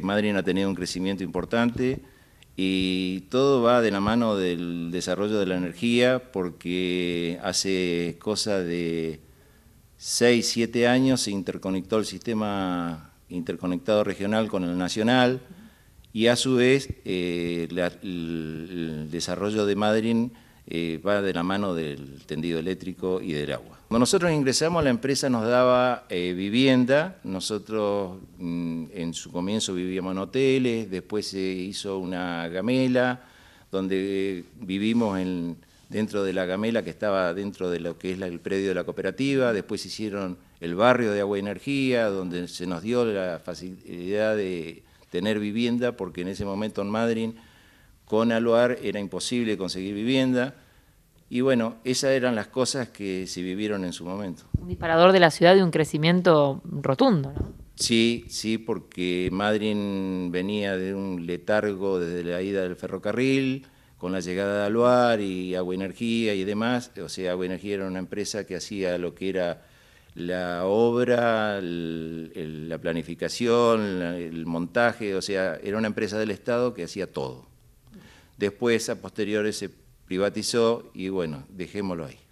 Madrid ha tenido un crecimiento importante y todo va de la mano del desarrollo de la energía porque hace cosa de 6, 7 años se interconectó el sistema interconectado regional con el nacional y a su vez eh, el, el desarrollo de Madrid eh, va de la mano del tendido eléctrico y del agua. Cuando nosotros ingresamos, la empresa nos daba eh, vivienda, nosotros mm, en su comienzo vivíamos en hoteles, después se hizo una gamela, donde eh, vivimos dentro de la gamela que estaba dentro de lo que es el predio de la cooperativa, después hicieron el barrio de agua y energía, donde se nos dio la facilidad de tener vivienda, porque en ese momento en Madrid con Aluar era imposible conseguir vivienda. Y bueno, esas eran las cosas que se vivieron en su momento. Un disparador de la ciudad y un crecimiento rotundo, ¿no? Sí, sí, porque Madrid venía de un letargo desde la ida del ferrocarril, con la llegada de Aluar y Agua Energía y demás. O sea, Agua Energía era una empresa que hacía lo que era la obra, la planificación, el montaje, o sea, era una empresa del Estado que hacía todo. Después, a posteriores, se privatizó y bueno, dejémoslo ahí.